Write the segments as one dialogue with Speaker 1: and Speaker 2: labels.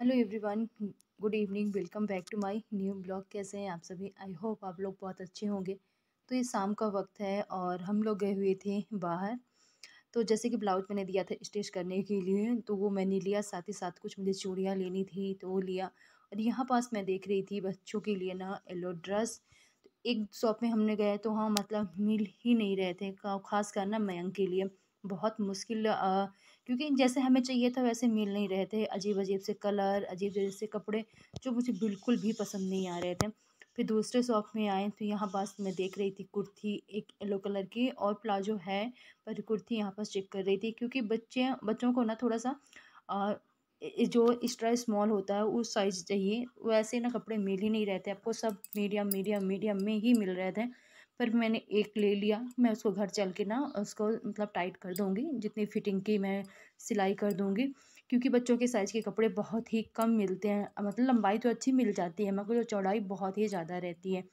Speaker 1: hello everyone good evening welcome back to my new blog कैसे हैं आप सभी आई होप आप लोग बहुत अच्छे होंगे तो ये शाम का वक्त है और हम लोग गए हुए थे बाहर तो जैसे कि ब्लाउज मैंने दिया था स्टिच करने के लिए तो वो मैंने लिया साथ ही साथ कुछ मुझे चूड़ियाँ लेनी थी तो वो लिया और यहाँ पास मैं देख रही थी बच्चों के लिए ना येलो ड्रेस तो एक शॉप में हमने गए तो वहाँ मतलब मिल ही नहीं रहे थे खास कर ना मयंग के लिए बहुत मुश्किल क्योंकि जैसे हमें चाहिए था वैसे मिल नहीं रहे थे अजीब अजीब से कलर अजीब अजीब से कपड़े जो मुझे बिल्कुल भी पसंद नहीं आ रहे थे फिर दूसरे शॉप में आए तो यहाँ पास मैं देख रही थी कुर्ती एक येलो कलर की और प्लाजो है पर कुर्ती यहाँ पास चेक कर रही थी क्योंकि बच्चे बच्चों को ना थोड़ा सा आ, जो एक्स्ट्रा स्मॉल होता है उस साइज़ चाहिए वैसे ना कपड़े मिल ही नहीं रहते आपको सब मीडियम मीडियम मीडियम में ही मिल रहे थे फिर मैंने एक ले लिया मैं उसको घर चल के ना उसको मतलब टाइट कर दूँगी जितनी फिटिंग की मैं सिलाई कर दूँगी क्योंकि बच्चों के साइज़ के कपड़े बहुत ही कम मिलते हैं मतलब लंबाई तो अच्छी मिल जाती है मगर जो चौड़ाई बहुत ही ज़्यादा रहती है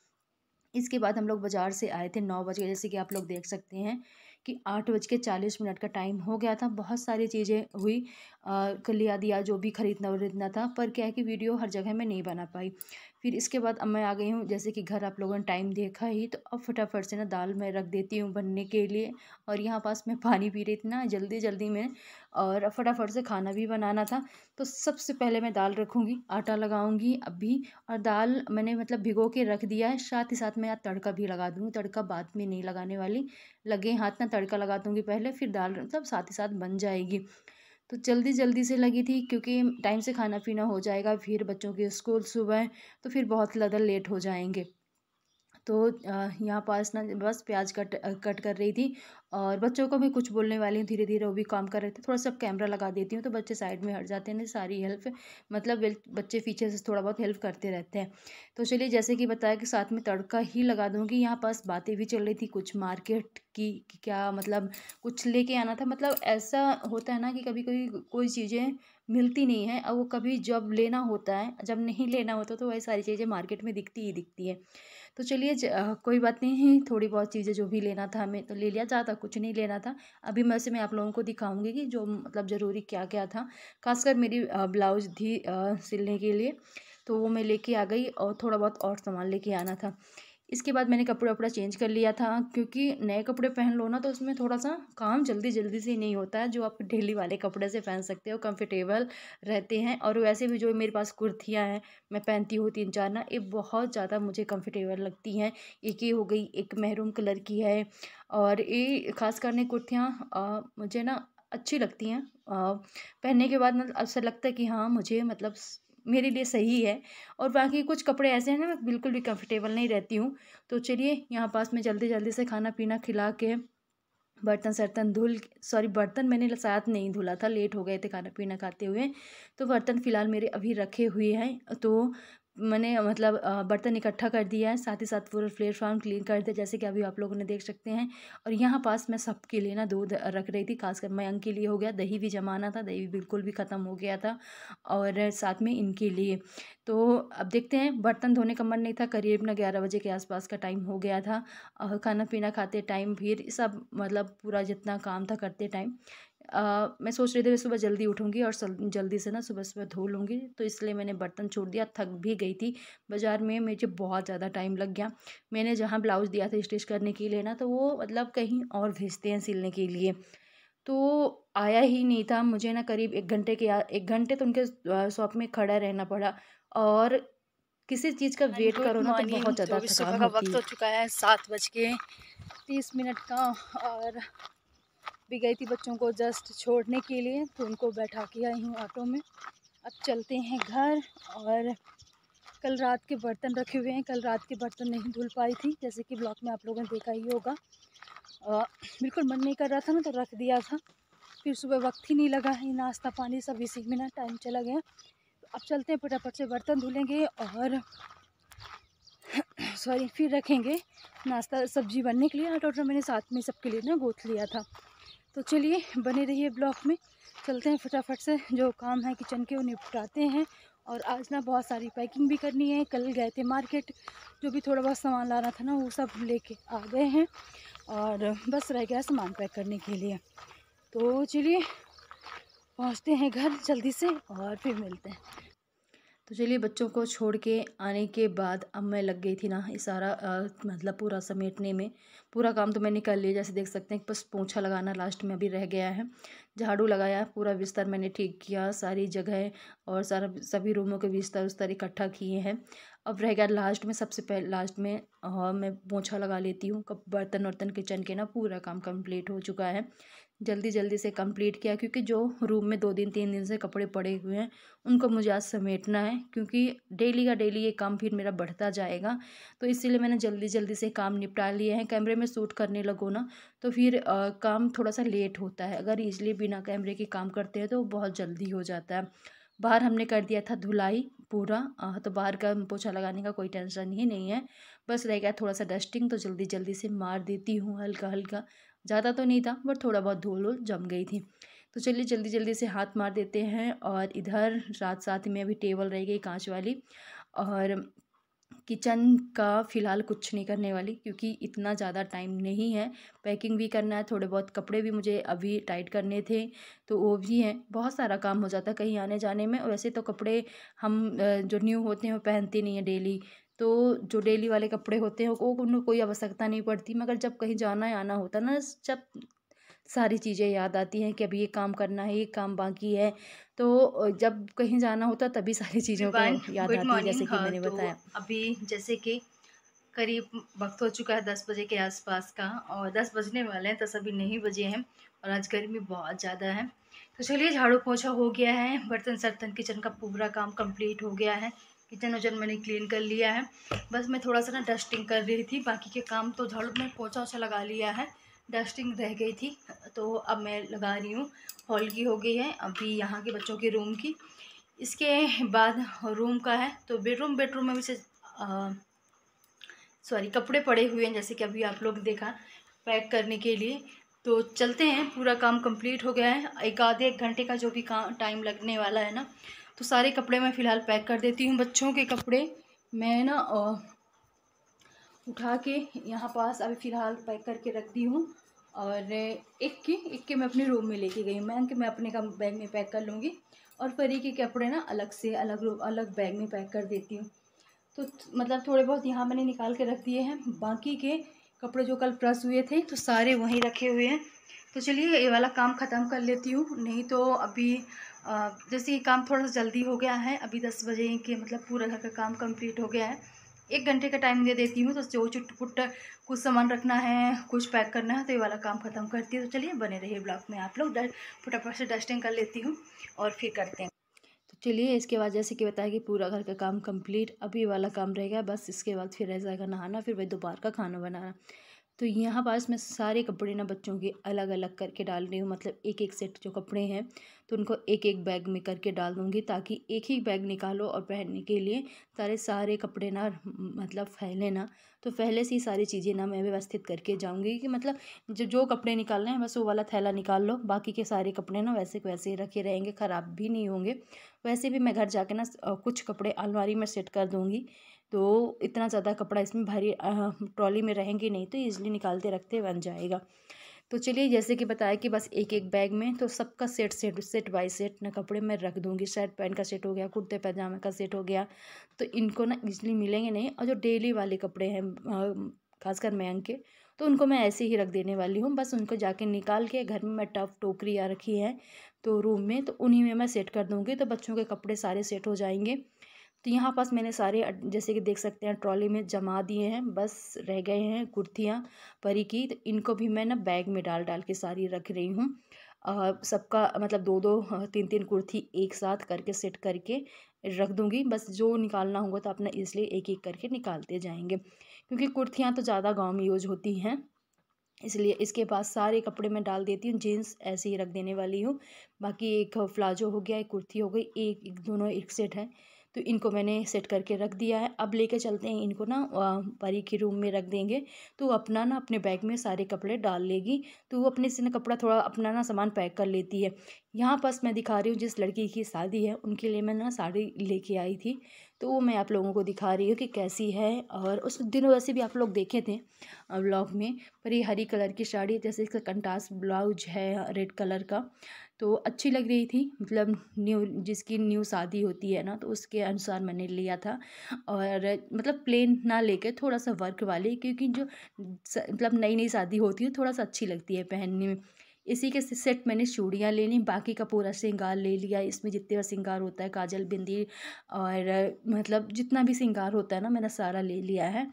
Speaker 1: इसके बाद हम लोग बाज़ार से आए थे नौ बज के जैसे कि आप लोग देख सकते हैं कि आठ बज के चालीस मिनट का टाइम हो गया था बहुत सारी चीज़ें हुई लिया दिया जो भी ख़रीदना वरीदना था पर क्या है कि वीडियो हर जगह में नहीं बना पाई फिर इसके बाद अब मैं आ गई हूँ जैसे कि घर आप लोगों ने टाइम देखा ही तो अब फटाफट से ना दाल मैं रख देती हूँ बनने के लिए और यहाँ पास मैं पानी पी रही थी ना जल्दी जल्दी में और फटाफट से खाना भी बनाना था तो सबसे पहले मैं दाल रखूँगी आटा लगाऊँगी अभी और दाल मैंने मतलब भिगो के रख दिया है साथ ही साथ मैं यहाँ तड़का भी लगा दूँगी तड़का बाद में नहीं लगाने वाली लगे हाथ ना तड़का लगा दूँगी पहले फिर दाल मतलब साथ ही साथ बन जाएगी तो जल्दी जल्दी से लगी थी क्योंकि टाइम से खाना पीना हो जाएगा फिर बच्चों के स्कूल सुबह तो फिर बहुत ज़्यादा लेट हो जाएंगे तो यहाँ पास ना बस प्याज कट कट कर रही थी और बच्चों को भी कुछ बोलने वाली हूँ धीरे धीरे वो भी काम कर रहे थे थोड़ा सा कैमरा लगा देती हूँ तो बच्चे साइड में हट जाते हैं सारी हेल्प मतलब बच्चे पीछे से थोड़ा बहुत हेल्प करते रहते हैं तो चलिए जैसे कि बताया कि साथ में तड़का ही लगा दूँगी यहाँ पास बातें भी चल रही थी कुछ मार्केट की क्या मतलब कुछ लेके आना था मतलब ऐसा होता है ना कि कभी कभी कोई चीज़ें मिलती नहीं है और वो कभी जब लेना होता है जब नहीं लेना होता तो वही सारी चीज़ें मार्केट में दिखती ही दिखती है तो चलिए कोई बात नहीं थोड़ी बहुत चीज़ें जो भी लेना था हमें तो ले लिया जाता कुछ नहीं लेना था अभी मैं से मैं आप लोगों को दिखाऊंगी कि जो मतलब ज़रूरी क्या क्या था खासकर मेरी ब्लाउज थी सिलने के लिए तो वो मैं लेके आ गई और थोड़ा बहुत और सामान लेके आना था इसके बाद मैंने कपड़ा वपड़ा चेंज कर लिया था क्योंकि नए कपड़े पहन लो ना तो उसमें थोड़ा सा काम जल्दी जल्दी से नहीं होता है जो आप डेली वाले कपड़े से पहन सकते हो कंफर्टेबल रहते हैं और वैसे भी जो मेरे पास कुर्तियाँ हैं मैं पहनती हूँ तीन चार ना ये बहुत ज़्यादा मुझे कंफर्टेबल लगती हैं एक ही हो गई एक महरूम कलर की है और ये खास करने कुर्तियाँ मुझे ना अच्छी लगती हैं पहनने के बाद मतलब अक्सर लगता है कि हाँ मुझे मतलब मेरे लिए सही है और बाकी कुछ कपड़े ऐसे हैं ना मैं बिल्कुल भी कंफर्टेबल नहीं रहती हूँ तो चलिए यहाँ पास में जल्दी जल्दी से खाना पीना खिला के बर्तन सर्तन धुल सॉरी बर्तन मैंने साथ नहीं धुला था लेट हो गए थे खाना पीना खाते हुए तो बर्तन फ़िलहाल मेरे अभी रखे हुए हैं तो मैंने मतलब बर्तन इकट्ठा कर दिया है साथ ही साथ पूरा प्लेटफार्म क्लीन कर दिया जैसे कि अभी आप लोगों ने देख सकते हैं और यहाँ पास मैं सबके लिए ना दूध रख रही थी खासकर मैं के लिए हो गया दही भी जमाना था दही बिल्कुल भी ख़त्म हो गया था और साथ में इनके लिए तो अब देखते हैं बर्तन धोने का मन नहीं था करीब ना ग्यारह बजे के आसपास का टाइम हो गया था और खाना पीना खाते टाइम फिर सब मतलब पूरा जितना काम था करते टाइम आ, मैं सोच रही थी मैं सुबह जल्दी उठूँगी और जल्दी से ना सुबह सुबह धो लूँगी तो इसलिए मैंने बर्तन छोड़ दिया थक भी गई थी बाज़ार में मुझे बहुत ज़्यादा टाइम लग गया मैंने जहाँ ब्लाउज़ दिया था स्टिच करने के लिए ना तो वो मतलब कहीं और भेजते हैं सिलने के लिए तो आया ही नहीं था मुझे ना करीब एक घंटे के एक घंटे तो उनके शॉप में खड़ा रहना पड़ा और किसी चीज़ का वेट करो ना तो बहुत ज़्यादा सुबह का वक्त हो चुका है सात बज के तीस मिनट का और भी गई थी बच्चों को जस्ट छोड़ने के लिए तो उनको बैठा के आई हूँ ऑटो में अब चलते हैं घर और कल रात के बर्तन रखे हुए हैं कल रात के बर्तन नहीं धुल पाई थी जैसे कि ब्लॉक में आप लोगों ने देखा ही होगा बिल्कुल मन नहीं कर रहा था ना तो रख दिया था फिर सुबह वक्त ही नहीं लगा है नाश्ता पानी सब इसी में ना टाइम चला गया तो अब चलते हैं फटाफट से बर्तन धुलेंगे और सॉरी फिर रखेंगे नाश्ता सब्जी बनने के लिए आटा वाटर मैंने साथ में सबके लिए ना गोथ लिया था तो चलिए बने रहिए ब्लॉक में चलते हैं फटाफट से जो काम है किचन के वो निपटाते हैं और आज ना बहुत सारी पैकिंग भी करनी है कल गए थे मार्केट जो भी थोड़ा बहुत सामान लाना था ना वो सब लेके आ गए हैं और बस रह गया सामान पैक करने के लिए तो चलिए पहुंचते हैं घर जल्दी से और फिर मिलते हैं तो चलिए बच्चों को छोड़ के आने के बाद अब मैं लग गई थी ना ये सारा आ, मतलब पूरा समेटने में पूरा काम तो मैंने कर लिया जैसे देख सकते हैं बस पोछा लगाना लास्ट में अभी रह गया है झाड़ू लगाया पूरा बिस्तर मैंने ठीक किया सारी जगह और सारा सभी रूमों के बिस्तर उस्तर इकट्ठा किए हैं अब रह गया लास्ट में सबसे पहले लास्ट में मैं पोछा लगा लेती हूँ कब बर्तन वर्तन किचन के ना पूरा काम कंप्लीट हो चुका है जल्दी जल्दी से कंप्लीट किया क्योंकि जो रूम में दो दिन तीन दिन से कपड़े पड़े हुए हैं उनको मुझे आज समेटना है क्योंकि डेली का डेली ये काम फिर मेरा बढ़ता जाएगा तो इसीलिए मैंने जल्दी जल्दी से काम निपटा लिए हैं कैमरे में सूट करने लगो ना तो फिर आ, काम थोड़ा सा लेट होता है अगर इजली बिना कैमरे के काम करते हैं तो बहुत जल्दी हो जाता है बाहर हमने कर दिया था धुलाई पूरा तो बाहर का पोछा लगाने का कोई टेंशन ही नहीं है बस रह गया थोड़ा सा डस्टिंग तो जल्दी जल्दी से मार देती हूँ हल्का हल्का ज़्यादा तो नहीं था बट थोड़ा बहुत धूल धूल जम गई थी तो चलिए जल्दी जल्दी से हाथ मार देते हैं और इधर रात साथ में अभी टेबल रह गई कांच वाली और किचन का फ़िलहाल कुछ नहीं करने वाली क्योंकि इतना ज़्यादा टाइम नहीं है पैकिंग भी करना है थोड़े बहुत कपड़े भी मुझे अभी टाइट करने थे तो वो भी हैं बहुत सारा काम हो जाता है कहीं आने जाने में वैसे तो कपड़े हम जो न्यू होते हैं वो पहनते नहीं हैं डेली तो जो डेली वाले कपड़े होते हैं वो उनको कोई आवश्यकता नहीं पड़ती मगर जब कहीं जाना है आना होता ना जब सारी चीज़ें याद आती हैं कि अभी ये काम करना है ये काम बाकी है तो जब कहीं जाना होता तभी सारी चीज़ों का याद आती है जैसे कि हाँ, मैंने तो बताया तो अभी जैसे कि करीब वक्त हो चुका है दस बजे के आसपास का और दस बजने वाले हैं तो सभी नहीं बजे हैं और आज गर्मी बहुत ज़्यादा है तो चलिए झाड़ू पोछा हो गया है बर्तन सर्तन किचन का पूरा काम कंप्लीट हो गया है किचन वचन मैंने क्लीन कर लिया है बस मैं थोड़ा सा ना डस्टिंग कर रही थी बाकी के काम तो झाड़ू में पोछा ओछा लगा लिया है डस्टिंग रह गई थी तो अब मैं लगा रही हूँ हॉल की हो गई है अभी यहाँ के बच्चों के रूम की इसके बाद रूम का है तो बेडरूम बेडरूम में भी से सॉरी कपड़े पड़े हुए हैं जैसे कि अभी आप लोग देखा पैक करने के लिए तो चलते हैं पूरा काम कंप्लीट हो गया है एक आधे एक घंटे का जो भी काम टाइम लगने वाला है ना तो सारे कपड़े मैं फ़िलहाल पैक कर देती हूँ बच्चों के कपड़े मैं ना उठा के यहाँ पास अभी फ़िलहाल पैक करके रख दी हूँ और एक के एक के मैं अपने रूम में लेके गई हूँ मैं कि मैं अपने का बैग में पैक कर लूँगी और परी के कपड़े ना अलग से अलग रूम अलग बैग में पैक कर देती हूँ तो मतलब थोड़े बहुत यहाँ मैंने निकाल के रख दिए हैं बाकी के कपड़े जो कल प्रेस हुए थे तो सारे वहीं रखे हुए हैं तो चलिए ये वाला काम ख़त्म कर लेती हूँ नहीं तो अभी जैसे ये काम थोड़ा सा जल्दी हो गया है अभी दस बजे के मतलब पूरा घर का काम कंप्लीट हो गया है एक घंटे का टाइम दे देती हूँ तो जो चुटपुट कुछ सामान रखना है कुछ पैक करना है तो ये वाला काम ख़त्म करती है तो चलिए बने रहिए ब्लॉक में आप लोग फटाफट से डस्टिंग कर लेती हूँ और फिर करते हैं तो चलिए इसके बाद जैसे कि बताया कि पूरा घर का काम कम्प्लीट अभी वाला काम रहेगा बस इसके बाद फिर रह जाएगा नहाना फिर भाई दोपहर का खाना बनाना तो यहाँ पास मैं सारे कपड़े ना बच्चों के अलग अलग करके डाल रही हूँ मतलब एक एक सेट जो कपड़े हैं तो उनको एक एक बैग में करके डाल दूँगी ताकि एक ही बैग निकालो और पहनने के लिए सारे सारे कपड़े ना मतलब फैले ना तो पहले से ही सारी चीज़ें ना मैं व्यवस्थित करके जाऊँगी कि मतलब जो जो कपड़े निकालने हैं बस वो वाला थैला निकाल लो बाकी के सारे कपड़े ना वैसे वैसे ही रखे रहेंगे ख़राब भी नहीं होंगे वैसे भी मैं घर जा ना कुछ कपड़े अलमारी में सेट कर दूँगी तो इतना ज़्यादा कपड़ा इसमें भारी ट्रॉली में रहेंगे नहीं तो ईज़िली निकालते रखते बन जाएगा तो चलिए जैसे कि बताया कि बस एक एक बैग में तो सबका set set set by set ना कपड़े मैं रख दूँगी शर्ट पैंट का सेट हो गया कुर्ते पैजामे का सेट हो गया तो इनको ना ईजिली मिलेंगे नहीं और जो डेली वाले कपड़े हैं खासकर मैंग के तो उनको मैं ऐसे ही रख देने वाली हूँ बस उनको जाके निकाल के घर में मैं टफ टोकरियाँ रखी हैं तो रूम में तो उन्हीं में मैं सेट कर दूँगी तो बच्चों के कपड़े सारे सेट हो जाएंगे तो यहाँ पास मैंने सारे जैसे कि देख सकते हैं ट्रॉली में जमा दिए हैं बस रह गए हैं कुर्तियाँ परी की तो इनको भी मैं ना बैग में डाल डाल के सारी रख रही हूँ सबका मतलब दो दो तीन तीन कुर्ती एक साथ करके सेट करके रख दूँगी बस जो निकालना होगा तो अपना इसलिए एक एक करके निकालते जाएंगे क्योंकि कुर्तियाँ तो ज़्यादा गाँव में यूज होती हैं इसलिए इसके बाद सारे कपड़े मैं डाल देती हूँ जीन्स ऐसे ही रख देने वाली हूँ बाकी एक प्लाजो हो गया एक कुर्ती हो गई एक, एक दोनों एक सेट है तो इनको मैंने सेट करके रख दिया है अब लेके चलते हैं इनको ना परी के रूम में रख देंगे तो अपना ना अपने बैग में सारे कपड़े डाल लेगी तो वो अपने से ना कपड़ा थोड़ा अपना ना सामान पैक कर लेती है यहाँ पास मैं दिखा रही हूँ जिस लड़की की शादी है उनके लिए मैं ना साड़ी लेके आई थी तो वो मैं आप लोगों को दिखा रही हूँ कि कैसी है और उस दिन वैसे भी आप लोग देखे थे ब्लॉग में पर ये हरी कलर की साड़ी जैसे इसका कंटास ब्लाउज है रेड कलर का तो अच्छी लग रही थी मतलब न्यू जिसकी न्यू शादी होती है ना तो उसके अनुसार मैंने लिया था और मतलब प्लेन ना लेके थोड़ा सा वर्क वाली क्योंकि जो मतलब नई नई शादी होती है थोड़ा सा अच्छी लगती है पहनने में इसी के सेट मैंने चूड़ियाँ ले ली बाकी का पूरा श्रृंगार ले लिया इसमें जितने भी श्रृंगार होता है काजल बिंदी और मतलब जितना भी श्रृंगार होता है ना मैंने सारा ले लिया है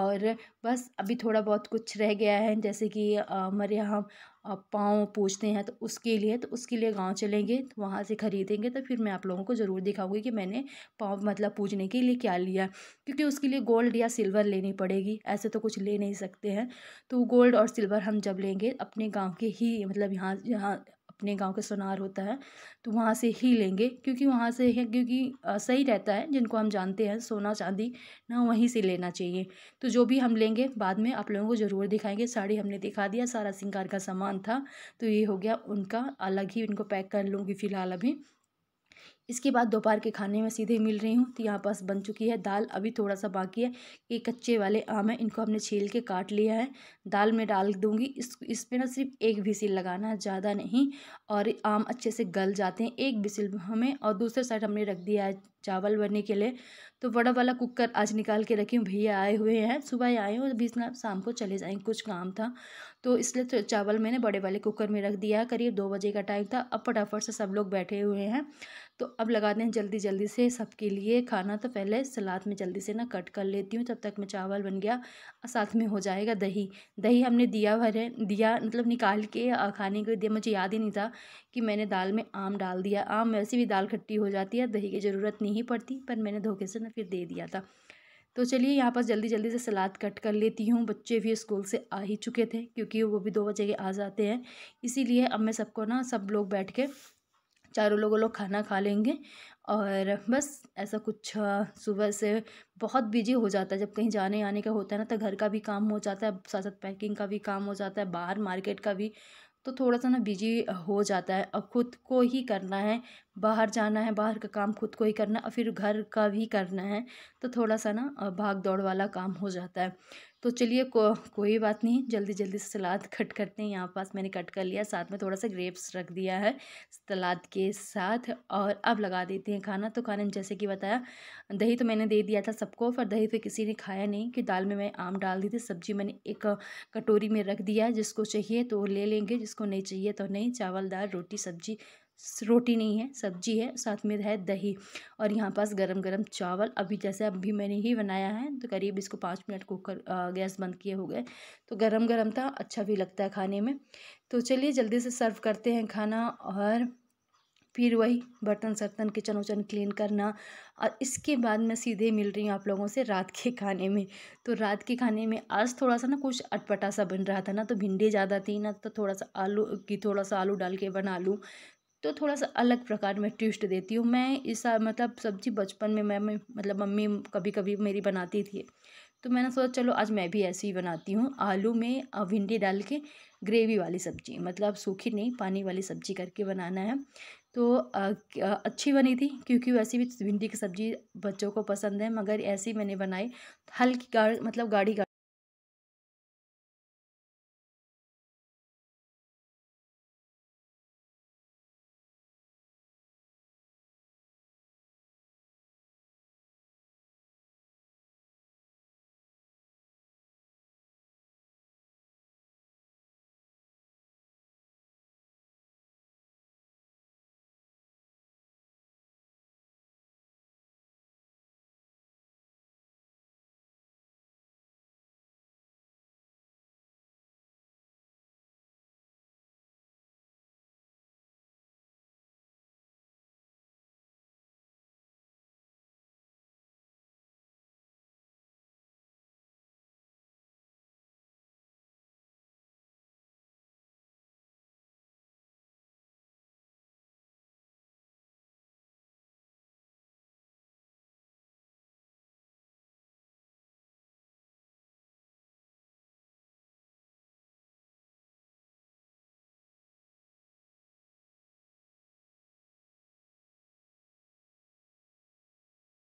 Speaker 1: और बस अभी थोड़ा बहुत कुछ रह गया है जैसे कि हमारे यहाँ पाँव पूछते हैं तो उसके लिए तो उसके लिए गाँव चलेंगे तो वहाँ से ख़रीदेंगे तो फिर मैं आप लोगों को ज़रूर दिखाऊंगी कि मैंने पाँव मतलब पूजने के लिए क्या लिया क्योंकि उसके लिए गोल्ड या सिल्वर लेनी पड़ेगी ऐसे तो कुछ ले नहीं सकते हैं तो गोल्ड और सिल्वर हम जब लेंगे अपने गाँव के ही मतलब यहाँ यहाँ अपने गांव के सोनार होता है तो वहाँ से ही लेंगे क्योंकि वहाँ से है क्योंकि सही रहता है जिनको हम जानते हैं सोना चांदी ना वहीं से लेना चाहिए तो जो भी हम लेंगे बाद में आप लोगों को ज़रूर दिखाएंगे साड़ी हमने दिखा दिया सारा सिंगार का सामान था तो ये हो गया उनका अलग ही उनको पैक कर लूँगी फ़िलहाल अभी इसके बाद दोपहर के खाने में सीधे मिल रही हूँ तो यहाँ पास बन चुकी है दाल अभी थोड़ा सा बाकी है ये कच्चे वाले आम है इनको हमने छील के काट लिया है दाल में डाल दूँगी इस इस पर ना सिर्फ एक विसिल लगाना है ज़्यादा नहीं और आम अच्छे से गल जाते हैं एक विसिल हमें और दूसरे साइड हमने रख दिया है चावल बनने के लिए तो बड़ा वाला कुकर आज निकाल के रखी हूँ भैया आए हुए हैं सुबह आए हैं और बीस शाम को चले जाएँ कुछ काम था तो इसलिए तो चावल मैंने बड़े वाले कुकर में रख दिया करीब दो बजे का टाइम था अब फटाफट से सब लोग बैठे हुए हैं तो अब लगा दें जल्दी जल्दी से सबके लिए खाना तो पहले सलाद में जल्दी से ना कट कर लेती हूँ तब तक मैं चावल बन गया और साथ में हो जाएगा दही दही हमने दिया भरे दिया मतलब निकाल के खाने के दिया मुझे याद ही नहीं था कि मैंने दाल में आम डाल दिया आम वैसे भी दाल खट्टी हो जाती है दही की ज़रूरत नहीं पड़ती पर मैंने धोखे से ना फिर दे दिया था तो चलिए यहाँ पर जल्दी जल्दी से सलाद कट कर लेती हूँ बच्चे भी स्कूल से आ ही चुके थे क्योंकि वो भी दो बजे के आ जाते हैं इसीलिए अब मैं सबको ना सब लोग बैठ के चारों लोगों लोग खाना खा लेंगे और बस ऐसा कुछ सुबह से बहुत बिजी हो जाता है जब कहीं जाने आने का होता है ना तो घर का भी काम हो जाता है साथ साथ पैकिंग का भी काम हो जाता है बाहर मार्केट का भी तो थोड़ा सा ना बिजी हो जाता है और ख़ुद को ही करना है बाहर जाना है बाहर का काम खुद को ही करना और फिर घर का भी करना है तो थोड़ा सा ना भाग दौड़ वाला काम हो जाता है तो चलिए को कोई बात नहीं जल्दी जल्दी से सलाद कट करते हैं यहाँ पास मैंने कट कर लिया साथ में थोड़ा सा ग्रेप्स रख दिया है सलाद के साथ और अब लगा देते हैं खाना तो खाने जैसे कि बताया दही तो मैंने दे दिया था सबको पर दही फिर तो किसी ने खाया नहीं कि दाल में मैं आम डाल दी थी सब्जी मैंने एक कटोरी में रख दिया है जिसको चाहिए तो ले लेंगे जिसको नहीं चाहिए तो नहीं चावल दाल रोटी सब्जी रोटी नहीं है सब्जी है साथ में है दही और यहाँ पास गरम गरम चावल अभी जैसे अभी मैंने ही बनाया है तो करीब इसको पाँच मिनट कुकर गैस बंद किए हो गए तो गरम गरम था अच्छा भी लगता है खाने में तो चलिए जल्दी से सर्व करते हैं खाना और फिर वही बर्तन सर्तन किचन उचन क्लीन करना और इसके बाद मैं सीधे मिल रही हूँ आप लोगों से रात के खाने में तो रात के खाने में आज थोड़ा सा ना कुछ अटपटा सा बन रहा था ना तो भिंडी ज़्यादा थी ना तो थोड़ा सा आलू की थोड़ा सा आलू डाल के बना लूँ तो थोड़ा सा अलग प्रकार में ट्विस्ट देती हूँ मैं इस मतलब सब्जी बचपन में मैं मतलब मम्मी कभी कभी मेरी बनाती थी तो मैंने सोचा चलो आज मैं भी ऐसी ही बनाती हूँ आलू में भिंडी डाल के ग्रेवी वाली सब्जी मतलब सूखी नहीं पानी वाली सब्जी करके बनाना है तो अच्छी बनी थी क्योंकि वैसे भी भिंडी की सब्ज़ी बच्चों को पसंद है मगर ऐसी मैंने बनाई हल्की गाढ़ मतलब गाढ़ी गाढ़ी